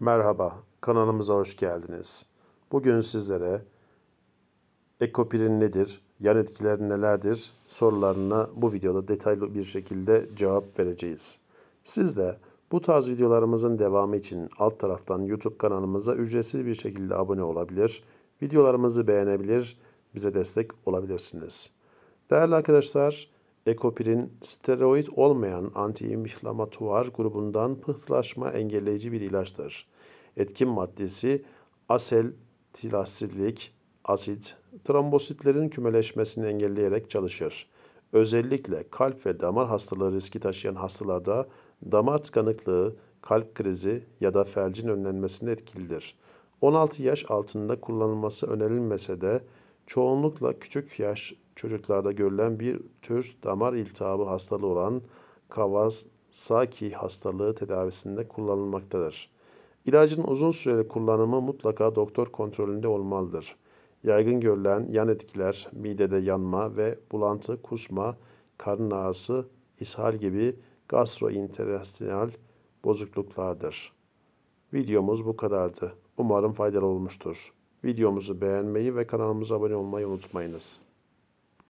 Merhaba, kanalımıza hoş geldiniz. Bugün sizlere ekopirin nedir, yan etkileri nelerdir sorularına bu videoda detaylı bir şekilde cevap vereceğiz. Siz de bu tarz videolarımızın devamı için alt taraftan YouTube kanalımıza ücretsiz bir şekilde abone olabilir, videolarımızı beğenebilir, bize destek olabilirsiniz. Değerli arkadaşlar, Ekopirin steroid olmayan antiinflamatuar grubundan pıhtılaşma engelleyici bir ilaçtır. Etkin maddesi asel, asit, trombositlerin kümeleşmesini engelleyerek çalışır. Özellikle kalp ve damar hastalığı riski taşıyan hastalarda damar tıkanıklığı, kalp krizi ya da felcin önlenmesinde etkilidir. 16 yaş altında kullanılması önerilmese de Çoğunlukla küçük yaş çocuklarda görülen bir tür damar iltihabı hastalığı olan Kawasaki hastalığı tedavisinde kullanılmaktadır. İlacın uzun süreli kullanımı mutlaka doktor kontrolünde olmalıdır. Yaygın görülen yan etkiler midede yanma ve bulantı, kusma, karın ağrısı, ishal gibi gastrointestinal bozukluklardır. Videomuz bu kadardı. Umarım faydalı olmuştur. Videomuzu beğenmeyi ve kanalımıza abone olmayı unutmayınız.